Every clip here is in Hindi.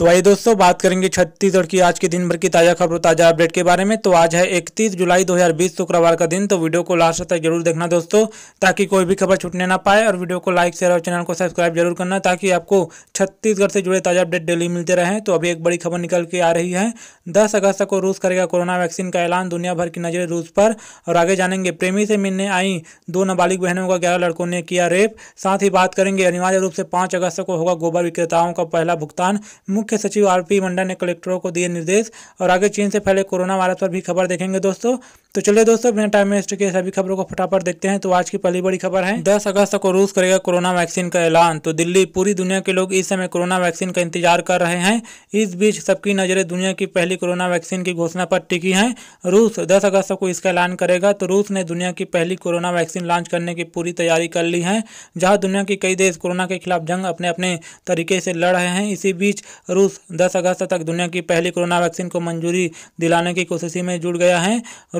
तो आइए दोस्तों बात करेंगे छत्तीसगढ़ की आज के दिन भर की ताज़ा खबरों ताज़ा अपडेट के बारे में तो आज है 31 जुलाई 2020 शुक्रवार का दिन तो वीडियो को लास्ट तक जरूर देखना दोस्तों ताकि कोई भी खबर छूटने ना पाए और वीडियो को लाइक शेयर और चैनल को सब्सक्राइब जरूर करना ताकि आपको छत्तीसगढ़ से जुड़े ताज़ा अपडेट डेली मिलते रहें तो अभी एक बड़ी खबर निकल के आ रही है दस अगस्त को रूस करेगा कोरोना वैक्सीन का ऐलान दुनिया भर की नज़रें रूस पर और आगे जानेंगे प्रेमी से मिलने आई दो नाबालिग बहनों का ग्यारह लड़कों ने किया रेप साथ ही बात करेंगे अनिवार्य रूप से पाँच अगस्त को होगा गोबर विक्रेताओं का पहला भुगतान मुख्य मुख्य सचिव आर पी ने कलेक्टरों को दिए निर्देश और आगे चीन से फैले कोरोना वायरस पर भी खबर देखेंगे दोस्तों तो चलिए दोस्तों बिना टाइम वेस्ट के सभी खबरों को फटाफट देखते हैं तो आज की पहली बड़ी खबर है दस अगस्त को रूस करेगा कोरोना वैक्सीन का ऐलान तो दिल्ली पूरी दुनिया के लोग इस समय कोरोना वैक्सीन का इंतजार कर रहे हैं इस बीच सबकी नजरें दुनिया की पहली कोरोना वैक्सीन की घोषणा पर टिकी है रूस दस अगस्त को इसका ऐलान करेगा तो रूस ने दुनिया की पहली कोरोना वैक्सीन लॉन्च करने की पूरी तैयारी कर ली है जहाँ दुनिया के कई देश कोरोना के खिलाफ जंग अपने अपने तरीके से लड़ रहे हैं इसी बीच रूस 10 अगस्त तक दुनिया की पहली कोरोना वैक्सीन को मंजूरी दिलाने की कोशिश में जुट गया है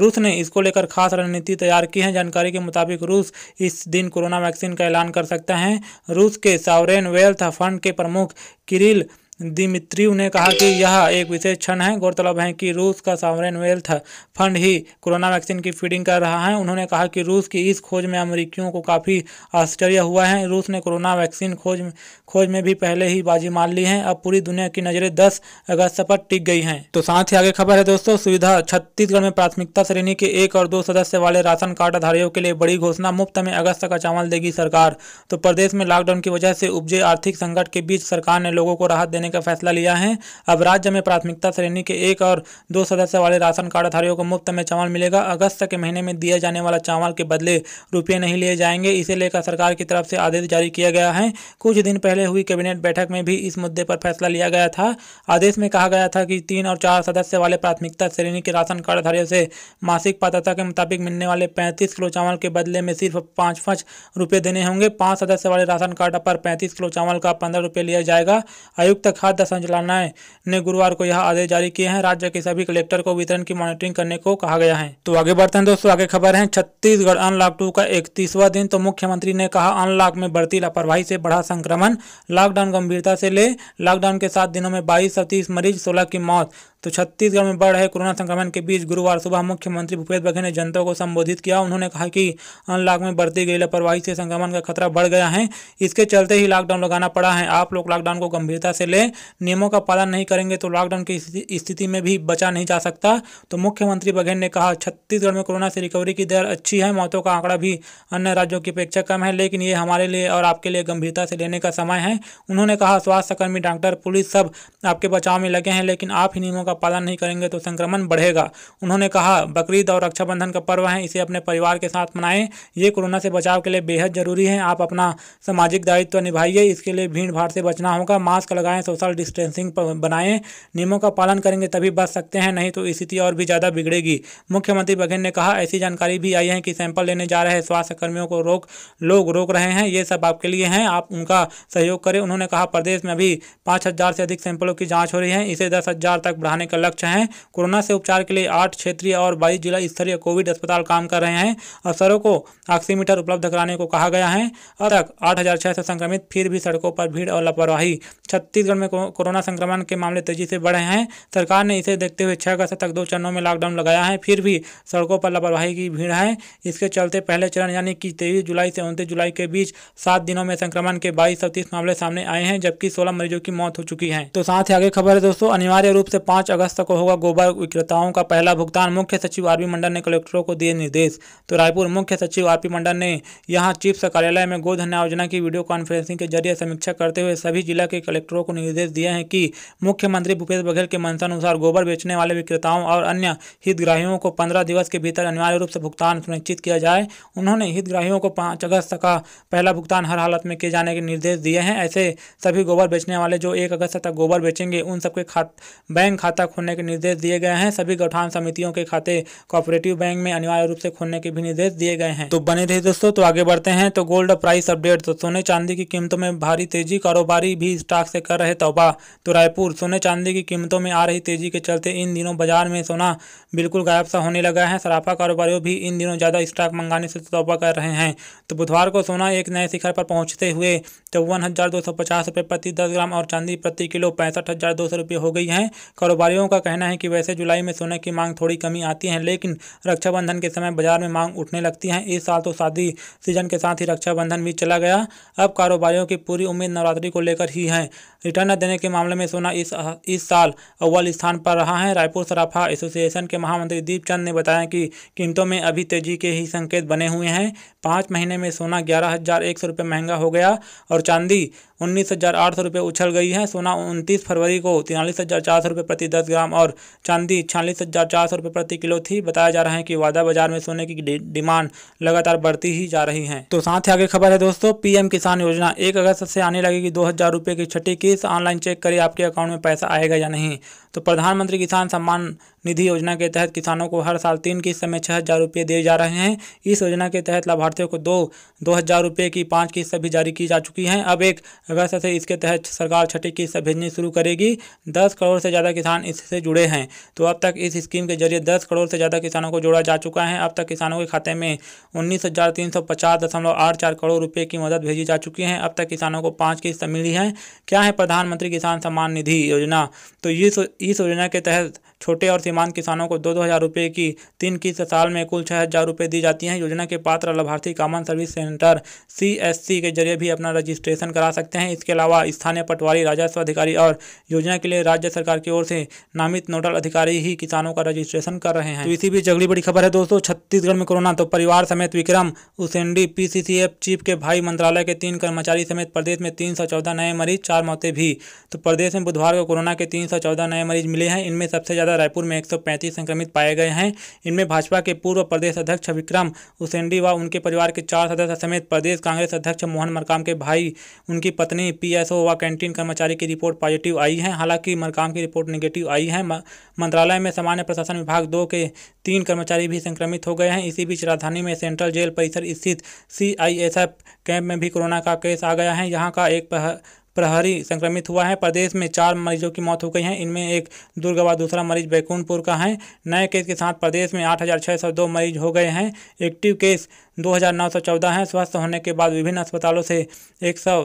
रूस ने इसको लेकर खास रणनीति तैयार की है जानकारी के मुताबिक रूस इस दिन कोरोना वैक्सीन का ऐलान कर सकता है रूस के सावरेन वेल्थ फंड के प्रमुख किरिल दिमित्रीव ने कहा कि यह एक विशेष क्षण है गौरतलब है कि रूस का सॉवरेन वेल्थ फंड ही कोरोना वैक्सीन की फीडिंग कर रहा है उन्होंने कहा कि रूस की इस खोज में अमरीकियों को काफ़ी आश्चर्य हुआ है रूस ने कोरोना वैक्सीन खोज खोज में भी पहले ही बाजी मार ली है अब पूरी दुनिया की नज़रें दस अगस्त पर टिक गई हैं तो साथ ही आगे खबर है दोस्तों सुविधा छत्तीसगढ़ में प्राथमिकता श्रेणी के एक और दो सदस्य वाले राशन कार्ड धारियों के लिए बड़ी घोषणा मुफ्त में अगस्त का चावल देगी सरकार तो प्रदेश में लॉकडाउन की वजह से उपजे आर्थिक संकट के बीच सरकार ने लोगों को राहत देने का फैसला लिया है अब राज्य में प्राथमिकता श्रेणी के एक और दो सदस्य वाले राशन कार्डधारियों को मुफ्त में चावल मिलेगा अगस्त के महीने में दिया जाने वाला चावल के बदले रुपये नहीं लिए जाएंगे इसे लेकर सरकार की तरफ से आदेश जारी किया गया है कुछ दिन पहले हुई कैबिनेट बैठक में भी इस मुद्दे पर फैसला लिया गया था आदेश में कहा गया था कि तीन और चार सदस्य वाले प्राथमिकता श्रेणी के राशन कार्डधारियों से मासिक पात्रता के मुताबिक मिलने वाले पैंतीस किलो चावल के बदले में सिर्फ पाँच पाँच रुपये देने होंगे पाँच सदस्य वाले राशन कार्ड पर पैंतीस किलो चावल का पंद्रह रुपये लिया जाएगा आयुक्त खाद्य संचालनालय ने गुरुवार को यह आदेश जारी किए हैं राज्य के सभी कलेक्टर को वितरण की मॉनिटरिंग करने को कहा गया है तो आगे बढ़ते हैं दोस्तों आगे खबर है छत्तीसगढ़ अनलॉक टू का इकतीसवा दिन तो मुख्यमंत्री ने कहा अनलॉक में बढ़ती लापरवाही से बढ़ा संक्रमण लॉकडाउन गंभीरता से ले लॉकडाउन के सात दिनों में बाईस सौ तीस मरीज सोलह की मौत तो छत्तीसगढ़ में बढ़ रहे कोरोना संक्रमण के बीच गुरुवार सुबह मुख्यमंत्री भूपेश बघेल ने जनता को संबोधित किया उन्होंने कहा कि अनलॉक में बढ़ती गई लापरवाही से संक्रमण का खतरा बढ़ गया है इसके चलते ही लॉकडाउन लगाना पड़ा है आप लोग लॉकडाउन को गंभीरता से लें नियमों का पालन नहीं करेंगे तो लॉकडाउन की स्थिति में भी बचा नहीं जा सकता तो मुख्यमंत्री बघेल ने कहा छत्तीसगढ़ में कोरोना से रिकवरी की दर अच्छी है मौतों का आंकड़ा भी अन्य राज्यों की अपेक्षा कम है लेकिन ये हमारे लिए और आपके लिए गंभीरता से लेने का समय है उन्होंने कहा स्वास्थ्यकर्मी डॉक्टर पुलिस सब आपके बचाव में लगे हैं लेकिन आप ही नियमों का पालन नहीं करेंगे तो संक्रमण बढ़ेगा उन्होंने कहा बकरीद और रक्षाबंधन का पर्व है इसे अपने परिवार के साथ मनाएं ये कोरोना से बचाव के लिए बेहद जरूरी है आप अपना सामाजिक दायित्व निभाइए इसके लिए भीड़ भाड़ से बचना होगा मास्क लगाएं सोशल सोशल डिस्टेंसिंग बनाएं नियमों का पालन करेंगे तभी बच सकते हैं नहीं तो स्थिति और भी ज़्यादा बिगड़ेगी मुख्यमंत्री बघेल ने कहा ऐसी जानकारी भी आई है कि सैंपल लेने जा रहे स्वास्थ्य कर्मियों को रोक लोग रोक रहे हैं ये सब आपके लिए हैं आप उनका सहयोग करें उन्होंने कहा प्रदेश में अभी पाँच हज़ार से अधिक सैंपलों की जाँच हो रही है इसे दस हज़ार तक बढ़ाने का लक्ष्य है कोरोना से उपचार के लिए आठ क्षेत्रीय और बाईस जिला स्तरीय कोविड अस्पताल काम कर रहे हैं अफसरों को ऑक्सीमीटर उपलब्ध कराने को कहा गया है अब तक आठ संक्रमित फिर भी सड़कों पर भीड़ और लापरवाही छत्तीसगढ़ में कोरोना संक्रमण के मामले तेजी से बढ़े हैं सरकार ने इसे देखते हुए छह अगस्त तक दो चरणों में लॉकडाउन लगाया है फिर भी सड़कों पर लापरवाही की भीड़ है इसके चलते पहले चरण यानी कि तेईस जुलाई से उनतीस जुलाई के बीच सात दिनों में संक्रमण के बाईस सौ मामले सामने आए हैं जबकि सोलह मरीजों की मौत हो चुकी है तो साथ ही आगे खबर है दोस्तों अनिवार्य रूप से पांच अगस्त को होगा गोबर विक्रेताओं का पहला भुगतान मुख्य सचिव आर मंडल ने कलेक्टरों को दिए निर्देश तो रायपुर मुख्य सचिव आर मंडल ने यहाँ चीफ कार्यालय में गोधन्या योजना की वीडियो कॉन्फ्रेंसिंग के जरिए समीक्षा करते हुए सभी जिला के कलेक्टरों को निर्देश निर्देश दिए हैं कि मुख्यमंत्री भूपेश बघेल के मंशानुसार गोबर बेचने वाले विक्रेताओं और अन्य हितग्राहियों को पंद्रह दिवस के भीतर अनिवार्य रूप से भुगतान सुनिश्चित किया जाए उन्होंने हितग्राहियों को पाँच अगस्त का पहला भुगतान हर हालत में किए जाने के निर्देश दिए हैं ऐसे सभी गोबर बेचने वाले जो एक अगस्त तक गोबर बेचेंगे उन सबके खा बैंक खाता खोलने के निर्देश दिए गए हैं सभी गौठान समितियों के खाते कोऑपरेटिव बैंक में अनिवार्य रूप से खोलने के भी निर्देश दिए गए हैं तो बने रहे दोस्तों तो आगे बढ़ते हैं तो गोल्ड प्राइस अपडेट तो सोने चांदी की कीमतों में भारी तेजी कारोबारी भी स्टॉक से कर रहे तोबा तो रायपुर सोने चांदी की कीमतों में आ रही तेजी के चलते इन दिनों बाजार में सोना बिल्कुल गायब सा होने लगा है सराफा कारोबारियों भी इन दिनों ज़्यादा स्टॉक मंगाने से तोबा कर रहे हैं तो बुधवार को सोना एक नए शिखर पर पहुंचते हुए चौवन हज़ार दो सौ पचास प्रति दस ग्राम और चांदी प्रति किलो पैंसठ हज़ार दो सौ हो गई है कारोबारियों का कहना है कि वैसे जुलाई में सोने की मांग थोड़ी कमी आती है लेकिन रक्षाबंधन के समय बाजार में मांग उठने लगती है इस साल तो शादी सीजन के साथ ही रक्षाबंधन भी चला गया अब कारोबारियों की पूरी उम्मीद नवरात्रि को लेकर ही है रिटर्न न देने के मामले में सोना इस इस साल अव्वल स्थान पर रहा है रायपुर सराफा एसोसिएशन के महामंत्री दीप चंद ने बताया कि कीमतों में अभी तेजी के ही संकेत बने हुए हैं पाँच महीने में सोना ग्यारह हज़ार एक सौ रुपये महंगा हो गया और चांदी उन्नीस हज़ार आठ सौ रुपये उछल गई है सोना उनतीस फरवरी को तिरालीस हज़ार चार सौ रुपये प्रति दस ग्राम और चांदी छियालीस हज़ार चार सौ रुपये प्रति किलो थी बताया जा रहा है कि वादा बाजार में सोने की डिमांड लगातार बढ़ती ही जा रही है तो साथ ही आगे खबर है दोस्तों पीएम किसान योजना एक अगस्त से आने लगेगी दो हज़ार रुपये की छठी किस्त ऑनलाइन चेक करें आपके अकाउंट में पैसा आएगा या नहीं तो प्रधानमंत्री किसान सम्मान निधि योजना के तहत किसानों को हर साल तीन किस्त में छः हज़ार रुपये दिए जा रहे हैं इस योजना के तहत लाभार्थियों को दो दो हज़ार रुपये की पाँच किस्त भी जारी की जा चुकी हैं अब एक अगस्त से इसके तहत सरकार छठी किस्त भेजनी शुरू करेगी दस करोड़ से ज़्यादा किसान इससे जुड़े हैं तो अब तक इस स्कीम के जरिए दस करोड़ से ज़्यादा किसानों को जोड़ा जा चुका है अब तक किसानों के खाते में उन्नीस हज़ार तीन सौ पचास दशमलव आठ चार करोड़ रुपये की मदद भेजी जा चुकी है अब तक किसानों को पाँच किस्त मिली है क्या है प्रधानमंत्री किसान सम्मान निधि योजना तो इस योजना के तहत छोटे और सीमांत किसानों को दो दो हज़ार रुपये की तीन किस्त साल में कुल छः हज़ार रुपये दी जाती हैं योजना के पात्र लाभार्थी कॉमन सर्विस सेंटर सी के जरिए भी अपना रजिस्ट्रेशन करा सकते हैं इसके अलावा स्थानीय पटवारी राजस्व अधिकारी और योजना के लिए राज्य सरकार की ओर से नामित नोडल अधिकारी ही किसानों का रजिस्ट्रेशन कर रहे हैं तो इसी बीच अगली बड़ी खबर है दोस्तों छत्तीसगढ़ में कोरोना तो परिवार समेत विक्रम उसेंडी पीसीसीएफ चीफ के भाई मंत्रालय के तीन कर्मचारी समेत प्रदेश में तीन नए मरीज चार मौतें भी तो प्रदेश में बुधवार को कोरोना के तीन नए मरीज मिले हैं इनमें सबसे ज़्यादा ज़्यादा रायपुर में एक संक्रमित पाए गए हैं इनमें भाजपा के पूर्व प्रदेश अध्यक्ष विक्रम उसेंडी व उनके परिवार के चार सदस्य समेत प्रदेश कांग्रेस अध्यक्ष मोहन मरकाम के भाई उनकी पत्नी पीएसओ व कैंटीन कर्मचारी की रिपोर्ट पॉजिटिव आई है हालांकि मरकाम की रिपोर्ट निगेटिव आई है मंत्रालय में सामान्य प्रशासन विभाग दो के तीन कर्मचारी भी संक्रमित हो गए हैं इसी बीच राजधानी में सेंट्रल जेल परिसर स्थित सी कैंप में भी कोरोना का केस आ गया है यहाँ का एक प्रहरी संक्रमित हुआ है प्रदेश में चार मरीजों की मौत हो गई है इनमें एक दुर्गवा दूसरा मरीज बैकुंठपुर का है नए केस के साथ प्रदेश में आठ मरीज हो गए हैं एक्टिव केस दो हज़ार नौ सौ चौदह हैं स्वस्थ होने के बाद विभिन्न अस्पतालों से एक सौ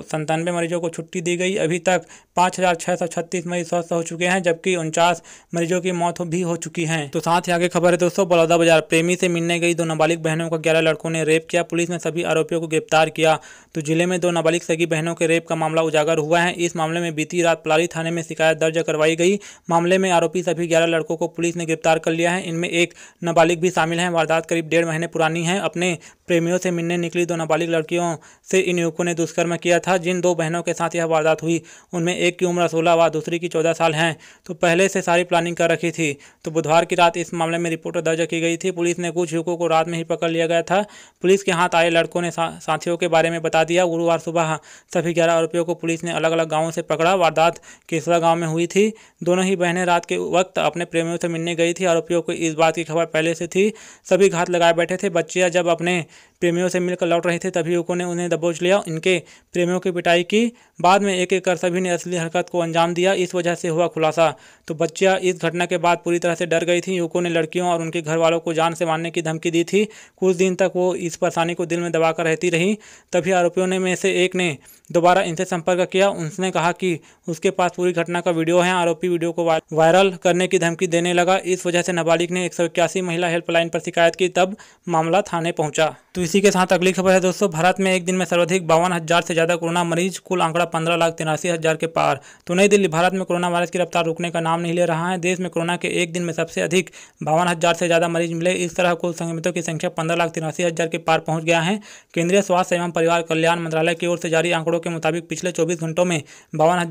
मरीजों को छुट्टी दी गई अभी तक पाँच हज़ार सौ छत्तीस मरीज स्वस्थ हो चुके हैं जबकि उनचास मरीजों की मौत भी हो चुकी है तो साथ ही आगे खबर है दोस्तों बलौदा बाजार प्रेमी से मिलने गई दो नाबालिग बहनों का ग्यारह लड़कों ने रेप किया पुलिस ने सभी आरोपियों को गिरफ्तार किया तो जिले में दो नाबालिग सगी बहनों के रेप का मामला उजागर हुआ है इस मामले में बीती रात पलारी थाने में शिकायत दर्ज करवाई गई मामले में आरोपी सभी ग्यारह लड़कों को पुलिस ने गिरफ्तार कर लिया है इनमें एक नाबालिग भी शामिल है वारदात करीब डेढ़ महीने पुरानी है अपने प्रेमियों से मिलने निकली दो नाबालिग लड़कियों से इन युवकों ने दुष्कर्म किया था जिन दो बहनों के साथ यह वारदात हुई उनमें एक की उम्र सोलह व दूसरी की चौदह साल हैं तो पहले से सारी प्लानिंग कर रखी थी तो बुधवार की रात इस मामले में रिपोर्ट दर्ज की गई थी पुलिस ने कुछ युवकों को रात में ही पकड़ लिया गया था पुलिस के हाथ आए लड़कों ने साथियों के बारे में बता दिया गुरुवार सुबह सभी ग्यारह आरोपियों को पुलिस ने अलग अलग गाँवों से पकड़ा वारदात केसरा गाँव में हुई थी दोनों ही बहनें रात के वक्त अपने प्रेमियों से मिलने गई थी आरोपियों को इस बात की खबर पहले से थी सभी घात लगाए बैठे थे बच्चियाँ जब अपने प्रेमियों से मिलकर लौट रहे थे तभी युवकों ने उन्हें दबोच लिया इनके प्रेमियों की पिटाई की बाद में एक एक कर सभी ने असली हरकत को अंजाम दिया इस वजह से हुआ खुलासा तो बच्चियाँ इस घटना के बाद पूरी तरह से डर गई थी युवकों ने लड़कियों और उनके घर वालों को जान से मारने की धमकी दी थी कुछ दिन तक वो इस परेशानी को दिल में दबाकर रहती रही तभी आरोपियों ने में से एक ने दोबारा इनसे संपर्क किया उसने कहा कि उसके पास पूरी घटना का वीडियो है आरोपी वीडियो को वायरल करने की धमकी देने लगा इस वजह से नाबालिग ने एक महिला हेल्पलाइन पर शिकायत की तब मामला थाने पहुंचा तो इसी के साथ अगली खबर है दोस्तों भारत में एक दिन में सर्वाधिक बावन हज़ार से ज़्यादा कोरोना मरीज कुल आंकड़ा पंद्रह लाख तिरासी हज़ार के पार तो नई दिल्ली भारत में कोरोना वायरस की रफ्तार रुकने का नाम नहीं ले रहा है देश में कोरोना के एक दिन में सबसे अधिक बावन हज़ार से ज़्यादा मरीज मिले इस तरह कुल संक्रमितों की संख्या पंद्रह लाख तिरासी हज़ार के पार पहुँच गया है केंद्रीय स्वास्थ्य एवं परिवार कल्याण मंत्रालय की ओर से जारी आंकड़ों के मुताबिक पिछले चौबीस घंटों में बावन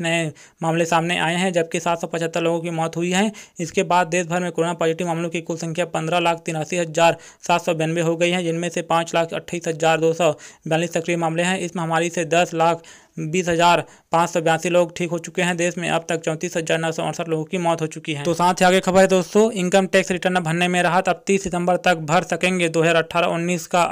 नए मामले सामने आए हैं जबकि सात लोगों की मौत हुई है इसके बाद देश भर में कोरोना पॉजिटिव मामलों की कुल संख्या पंद्रह लाख तिरासी हज़ार सात सौ बयानवे हो गई है जिनमें से पाँच लाख अट्ठाईस हज़ार दो सौ बयालीस सक्रिय मामले हैं इस महामारी से दस लाख बीस हजार पाँच सौ बयासी लोग ठीक हो चुके हैं देश में अब तक चौंतीस हजार नौ सौ अड़सठ लोगों की मौत हो चुकी है तो साथ ही आगे खबर है दोस्तों इनकम टैक्स रिटर्न भरने में राहत अब तीस सितंबर तक भर सकेंगे 2018 उन्नीस का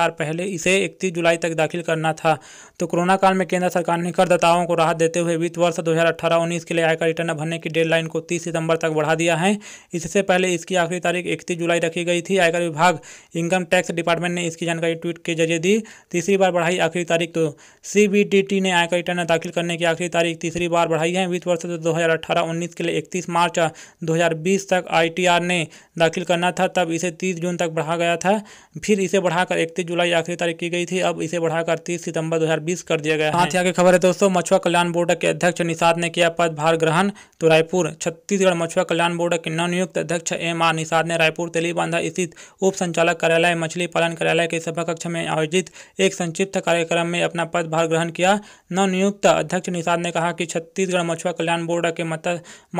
आर पहले इसे इकतीस जुलाई तक दाखिल करना था तो कोरोना काल में केंद्र सरकार ने करदाताओं को राहत देते हुए वित्त वर्ष 2018-19 के लिए आयकर रिटर्न भरने की डेडलाइन को 30 सितंबर तक बढ़ा दिया है इससे पहले इसकी आखिरी तारीख इकतीस जुलाई रखी गई थी आयकर विभाग इनकम टैक्स डिपार्टमेंट ने इसकी जानकारी ट्वीट के जरिए दी तीसरी बार बढ़ाई आखिरी तारीख तो सी ने आयकर रिटर्न दाखिल करने की आखिरी तारीख तीसरी बार बढ़ाई है वित्त वर्ष दो हज़ार के लिए इकतीस मार्च 2020 तक आईटीआर ने दाखिल करना था तब इसे 30 जून तक बढ़ा गया था फिर इसे बढ़ाकर 31 जुलाई आखिरी तारीख की गई थी अब इसे बढ़ाकर 30 सितंबर 2020 कर दिया गया हाथ आगे खबर है दोस्तों मछुआ कल्याण बोर्ड के अध्यक्ष निषाद ने किया पदभार ग्रहण तो रायपुर छत्तीसगढ़ मछुआ कल्याण बोर्ड के नवनियुक्त अध्यक्ष एम आर निषाद ने रायपुर तेलीबांधा स्थित उप संचालक कार्यालय मछली पालन कार्यालय के सभा कक्ष में आयोजित एक संक्षिप्त कार्यक्रम में अपना पदभार ग्रहण किया नवनियुक्त अध्यक्ष निषाद ने कहा कि छत्तीसगढ़ मछुआ कल्याण बोर्ड के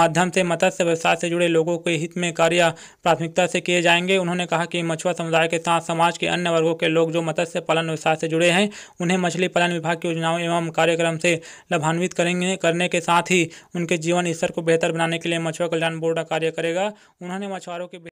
माध्यम से मत्स्य व्यवसाय से जुड़े लोगों के हित में कार्य प्राथमिकता से किए जाएंगे उन्होंने कहा कि मछुआ समुदाय के साथ समाज के अन्य वर्गों के लोग जो मत्स्य पालन व्यवसाय से जुड़े हैं उन्हें मछली पालन विभाग की योजनाओं एवं कार्यक्रम से लाभान्वित करेंगे करने के साथ ही उनके जीवन स्तर को बेहतर बनाने के लिए मछुआ कल्याण बोर्ड कार्य करेगा उन्होंने मछुआरों के